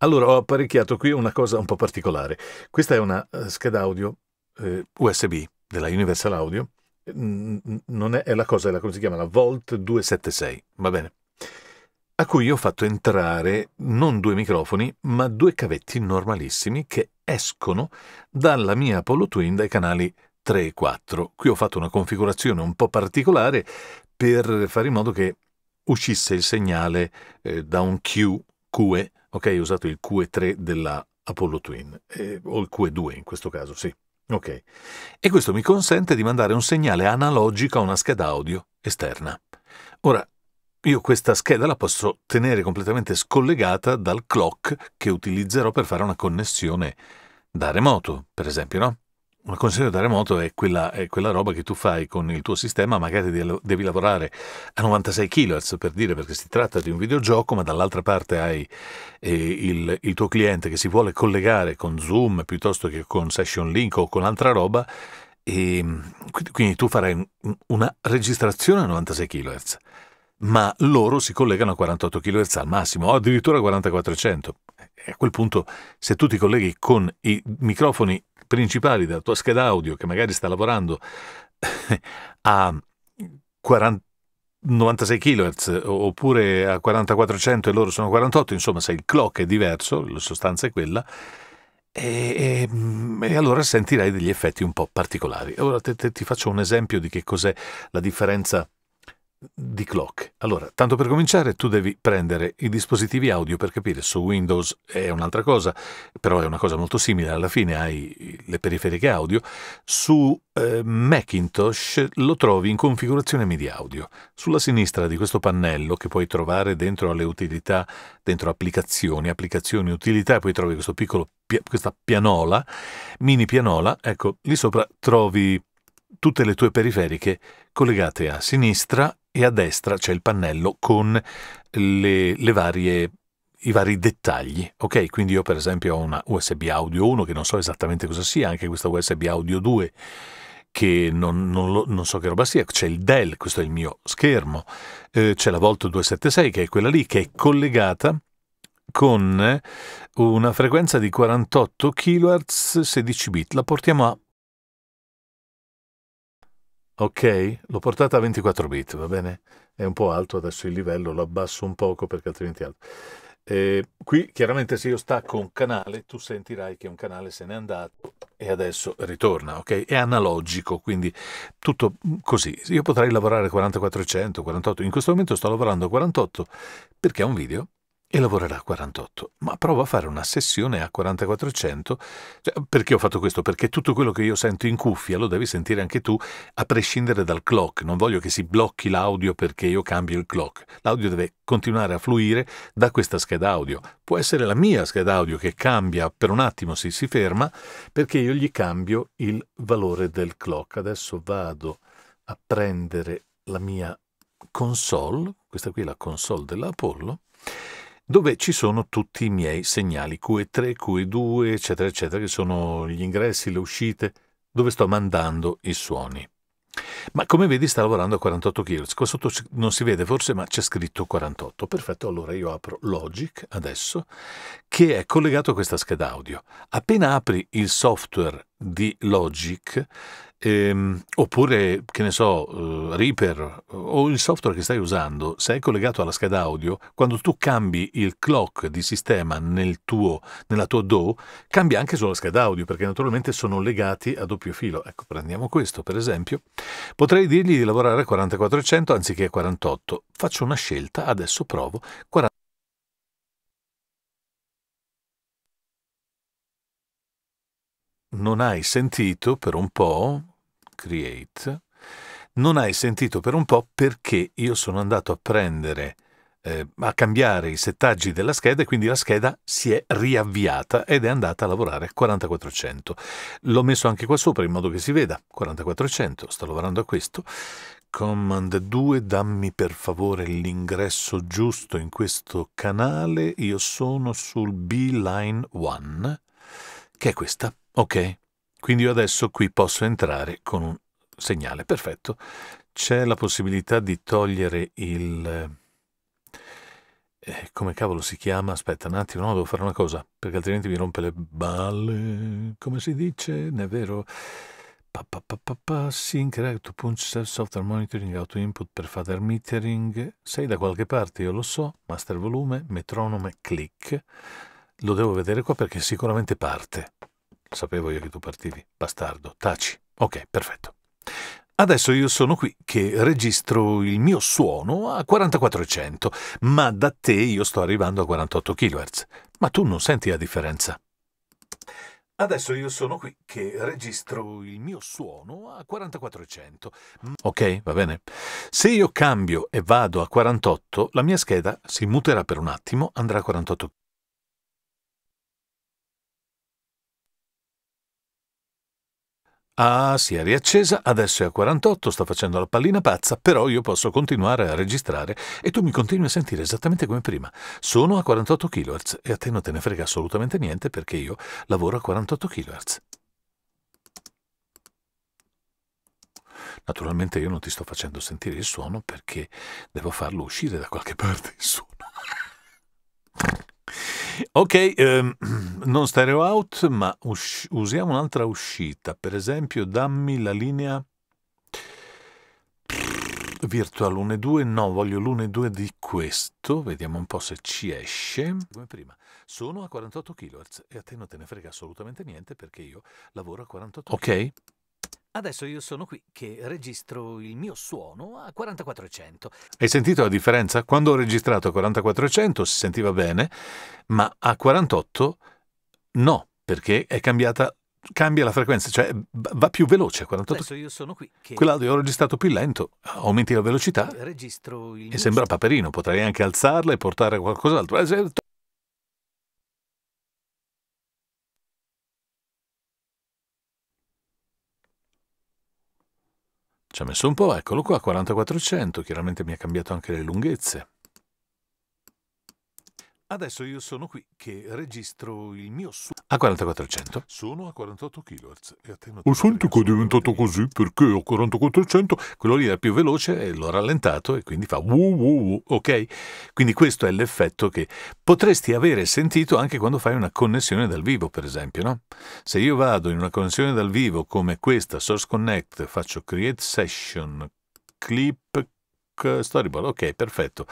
Allora, ho apparecchiato qui una cosa un po' particolare. Questa è una eh, scheda audio eh, USB della Universal Audio. Non è, è la cosa, è la, come si chiama? La Volt 276, va bene? A cui ho fatto entrare non due microfoni, ma due cavetti normalissimi che escono dalla mia Apollo Twin dai canali 3 e 4. Qui ho fatto una configurazione un po' particolare per fare in modo che uscisse il segnale eh, da un Q, QE, Ok, ho usato il QE3 della Apollo Twin, eh, o il QE2 in questo caso, sì. Ok. E questo mi consente di mandare un segnale analogico a una scheda audio esterna. Ora, io questa scheda la posso tenere completamente scollegata dal clock che utilizzerò per fare una connessione da remoto, per esempio, no? una consegna da remoto è quella, è quella, roba che tu fai con il tuo sistema, magari devi lavorare a 96 kHz per dire, perché si tratta di un videogioco, ma dall'altra parte hai eh, il, il, tuo cliente che si vuole collegare con Zoom piuttosto che con Session Link o con altra roba, e ehm, quindi tu farai una registrazione a 96 kHz, ma loro si collegano a 48 kHz al massimo, o addirittura a 4400. A quel punto, se tu ti colleghi con i microfoni principali della tua scheda audio che magari sta lavorando a 40 96 kHz oppure a 4400 e loro sono 48, insomma se il clock è diverso, la sostanza è quella, e, e, mm, e allora sentirai degli effetti un po' particolari. Ora te, te, ti faccio un esempio di che cos'è la differenza di clock. Allora, tanto per cominciare, tu devi prendere i dispositivi audio per capire su Windows è un'altra cosa, però è una cosa molto simile, alla fine hai le periferiche audio, su eh, Macintosh lo trovi in configurazione MIDI audio. Sulla sinistra di questo pannello che puoi trovare dentro alle utilità, dentro applicazioni, applicazioni, utilità, poi trovi questo piccolo questa pianola, mini pianola, ecco, lì sopra trovi tutte le tue periferiche collegate a sinistra e a destra c'è il pannello con le, le varie i vari dettagli, ok? Quindi io per esempio ho una USB audio 1 che non so esattamente cosa sia, anche questa USB audio 2 che non, non, lo, non so che roba sia, c'è il Dell, questo è il mio schermo, eh, c'è la Volt 276 che è quella lì che è collegata con una frequenza di 48 kHz 16 bit, la portiamo a Ok, l'ho portata a 24 bit, va bene? È un po' alto adesso il livello, lo abbasso un poco perché altrimenti è alto. E eh, qui chiaramente se io stacco un canale, tu sentirai che un canale se n'è andato e adesso ritorna, ok? È analogico, quindi tutto così. Io potrei lavorare 4400, 48, in questo momento sto lavorando 48 perché è un video e lavorerà a 48, ma provo a fare una sessione a 4400. Cioè, perché ho fatto questo? Perché tutto quello che io sento in cuffia lo devi sentire anche tu, a prescindere dal clock. Non voglio che si blocchi l'audio perché io cambio il clock. L'audio deve continuare a fluire da questa scheda audio. Può essere la mia scheda audio che cambia per un attimo, si, si ferma, perché io gli cambio il valore del clock. Adesso vado a prendere la mia console, questa qui è la console dell'Apollo, dove ci sono tutti i miei segnali QE3, QE2, eccetera, eccetera, che sono gli ingressi, le uscite, dove sto mandando i suoni. Ma come vedi sta lavorando a 48 kHz, qua sotto non si vede forse ma c'è scritto 48, perfetto, allora io apro Logic adesso che è collegato a questa scheda audio. Appena apri il software di Logic, ehm, oppure che ne so, eh, Reaper o il software che stai usando, se è collegato alla scheda audio, quando tu cambi il clock di sistema nel tuo, nella tua DO, cambia anche sulla scheda audio, perché naturalmente sono legati a doppio filo. Ecco, prendiamo questo per esempio. Potrei dirgli di lavorare a 4400 anziché a 48. Faccio una scelta, adesso provo. 40 non hai sentito per un po', create, non hai sentito per un po' perché io sono andato a prendere, eh, a cambiare i settaggi della scheda e quindi la scheda si è riavviata ed è andata a lavorare 4400. L'ho messo anche qua sopra in modo che si veda, 4400, sto lavorando a questo. Command 2, dammi per favore l'ingresso giusto in questo canale, io sono sul B-Line 1 che è questa, ok? Quindi io adesso qui posso entrare con un segnale, perfetto. C'è la possibilità di togliere il... Eh, eh, come cavolo si chiama? Aspetta un attimo, no, devo fare una cosa, perché altrimenti mi rompe le balle. Come si dice? Non è vero? Pa, pa, pa, pa, pa, sync, rect, punch, self software monitoring, auto input per father metering. Sei da qualche parte, io lo so. Master volume, metronome, click. Lo devo vedere qua perché sicuramente parte. Sapevo io che tu partivi, bastardo. Taci. Ok, perfetto. Adesso io sono qui che registro il mio suono a 4400, ma da te io sto arrivando a 48 kHz. Ma tu non senti la differenza. Adesso io sono qui che registro il mio suono a 4400. Ok, va bene. Se io cambio e vado a 48, la mia scheda si muterà per un attimo, andrà a 48 Ah, si è riaccesa, adesso è a 48, sta facendo la pallina pazza, però io posso continuare a registrare e tu mi continui a sentire esattamente come prima. Sono a 48 kHz e a te non te ne frega assolutamente niente perché io lavoro a 48 kHz. Naturalmente io non ti sto facendo sentire il suono perché devo farlo uscire da qualche parte il suono. Ok, ehm, non stereo out, ma us- usiamo un'altra uscita. Per esempio, dammi la linea virtual 1 e 2. No, voglio l'1 e 2 di questo. Vediamo un po' se ci esce. Come prima, sono a 48 kHz e a te non te ne frega assolutamente niente perché io lavoro a 48 kHz. Ok. Adesso io sono qui che registro il mio suono a 4400. Hai sentito la differenza? Quando ho registrato a 4400 si sentiva bene, ma a 48 no, perché è cambiata cambia la frequenza, cioè va più veloce. a 48... Adesso io sono qui. Che... Quell'audio ho registrato più lento, aumenti la velocità. Registro il e sembra paperino, potrei anche alzarla e portare qualcos'altro. Ci ha messo un po', eccolo qua, 4400, chiaramente mi ha cambiato anche le lunghezze. Adesso io sono qui che registro il mio su... A 4400? Sono a 48 kHz e attendo... Oh, senti che è diventato così perché a 4400 quello lì era più veloce e l'ho rallentato e quindi fa wuh wuh wuh, ok? Quindi questo è l'effetto che potresti avere sentito anche quando fai una connessione dal vivo, per esempio, no? Se io vado in una connessione dal vivo come questa, Source Connect, faccio Create Session, Clip, storyboard, ok, perfetto.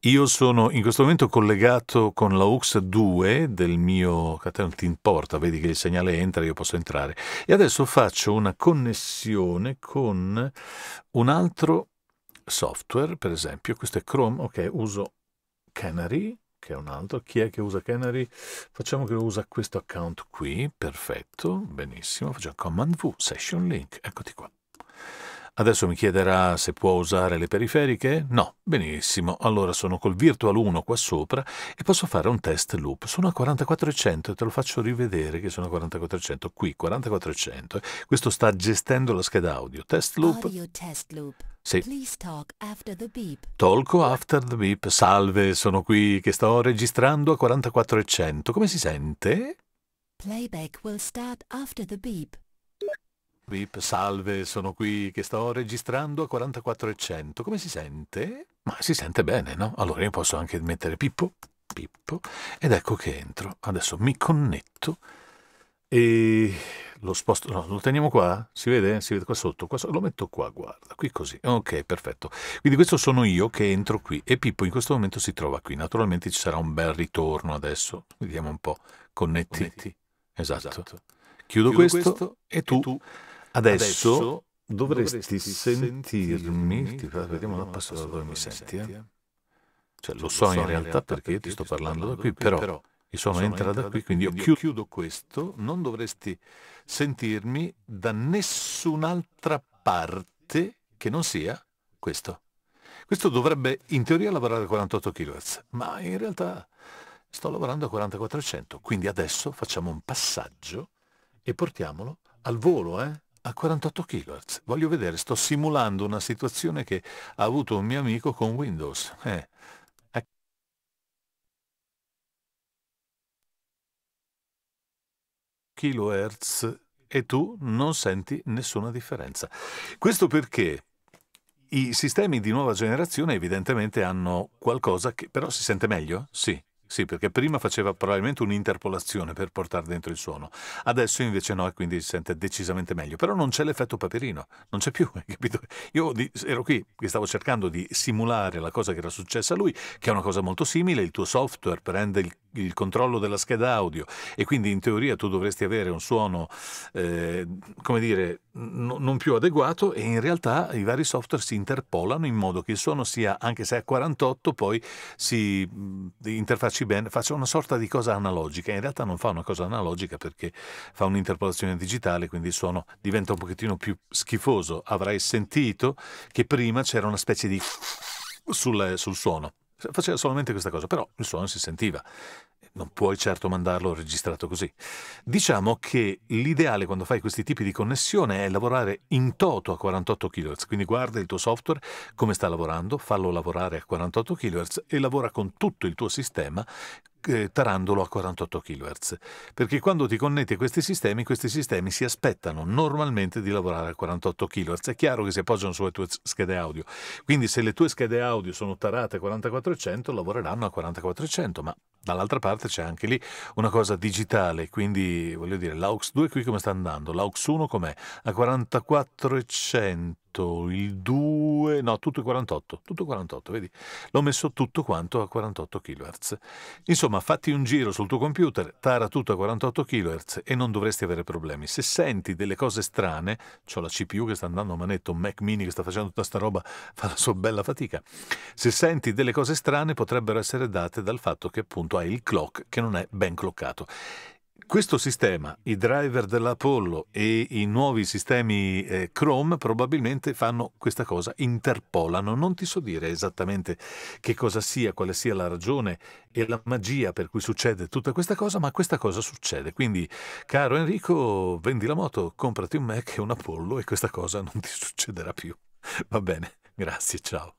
Io sono in questo momento collegato con la UX 2 del mio... catena te non ti importa, vedi che il segnale entra, io posso entrare. E adesso faccio una connessione con un altro software, per esempio, questo è Chrome, ok, uso Canary, che è un altro. Chi è che usa Canary? Facciamo che lo usa questo account qui, perfetto, benissimo. Facciamo Command V, Session Link, eccoti qua. Adesso mi chiederà se può usare le periferiche? No, benissimo, allora sono col Virtual 1 qua sopra e posso fare un test loop. Sono a 4400 e te lo faccio rivedere che sono a 4400. Qui, 4400. Questo sta gestendo la scheda audio. Test loop. Audio test loop. Sì. Talk after the beep. Tolco after the beep. Salve, sono qui che sto registrando a 4400. Come si sente? Playback will start after the beep. Rip, salve, sono qui che sto registrando a 44,100. Come si sente? Ma si sente bene, no? Allora io posso anche mettere Pippo, Pippo, ed ecco che entro. Adesso mi connetto e lo sposto, no, lo teniamo qua, si vede? Si vede qua sotto, qua sotto, lo metto qua, guarda, qui così, ok, perfetto. Quindi questo sono io che entro qui e Pippo in questo momento si trova qui, naturalmente ci sarà un bel ritorno adesso, vediamo un po', connetti, connetti. Esatto. esatto. Chiudo, Chiudo questo, questo, e tu... E tu Adesso dovresti sentirmi. Ti, vediamo la passata dove mi senti. Eh? eh? Cioè, cioè lo so in realtà perché io ti sto parlando da qui, però il suono entra da qui, quindi io chiudo questo. Non dovresti sentirmi da nessun'altra parte che non sia questo. Questo dovrebbe in teoria lavorare a 48 kHz, ma in realtà sto lavorando a 4400, quindi adesso facciamo un passaggio e portiamolo al volo, eh? a 48 kHz. Voglio vedere, sto simulando una situazione che ha avuto un mio amico con Windows. Eh. kHz e tu non senti nessuna differenza. Questo perché i sistemi di nuova generazione evidentemente hanno qualcosa che però si sente meglio? Sì. Sì, perché prima faceva probabilmente un'interpolazione per portare dentro il suono, adesso invece no e quindi si sente decisamente meglio, però non c'è l'effetto paperino, non c'è più, hai capito? Io ero qui che stavo cercando di simulare la cosa che era successa a lui, che è una cosa molto simile, il tuo software prende il il controllo della scheda audio e quindi in teoria tu dovresti avere un suono, eh, come dire, non più adeguato e in realtà i vari software si interpolano in modo che il suono sia, anche se è a 48, poi si interfaccia capirci bene, faccio una sorta di cosa analogica. In realtà non fa una cosa analogica perché fa un'interpolazione digitale, quindi il suono diventa un pochettino più schifoso. Avrai sentito che prima c'era una specie di sul, sul suono. Faceva solamente questa cosa, però il suono si sentiva non puoi certo mandarlo registrato così. Diciamo che l'ideale quando fai questi tipi di connessione è lavorare in toto a 48 kHz, quindi guarda il tuo software come sta lavorando, fallo lavorare a 48 kHz e lavora con tutto il tuo sistema eh, tarandolo a 48 kHz, perché quando ti connetti a questi sistemi, questi sistemi si aspettano normalmente di lavorare a 48 kHz. È chiaro che si appoggiano sulle tue schede audio, quindi se le tue schede audio sono tarate a 4400, lavoreranno a 4400, ma dall'altra parte c'è anche lì una cosa digitale, quindi voglio dire, l'AUX 2 qui come sta andando? L'AUX 1 com'è? A 44,100 il 2, no, tutto il 48, tutto 48, vedi? L'ho messo tutto quanto a 48 kHz. Insomma, fatti un giro sul tuo computer, tara tutto a 48 kHz e non dovresti avere problemi. Se senti delle cose strane, ho la CPU che sta andando a manetto, un Mac mini che sta facendo tutta sta roba, fa la sua bella fatica. Se senti delle cose strane potrebbero essere date dal fatto che appunto hai il clock che non è ben cloccato. Questo sistema, i driver dell'Apollo e i nuovi sistemi eh, Chrome probabilmente fanno questa cosa, interpolano. Non ti so dire esattamente che cosa sia, quale sia la ragione e la magia per cui succede tutta questa cosa, ma questa cosa succede. Quindi, caro Enrico, vendi la moto, comprati un Mac e un Apollo e questa cosa non ti succederà più. Va bene, grazie, ciao.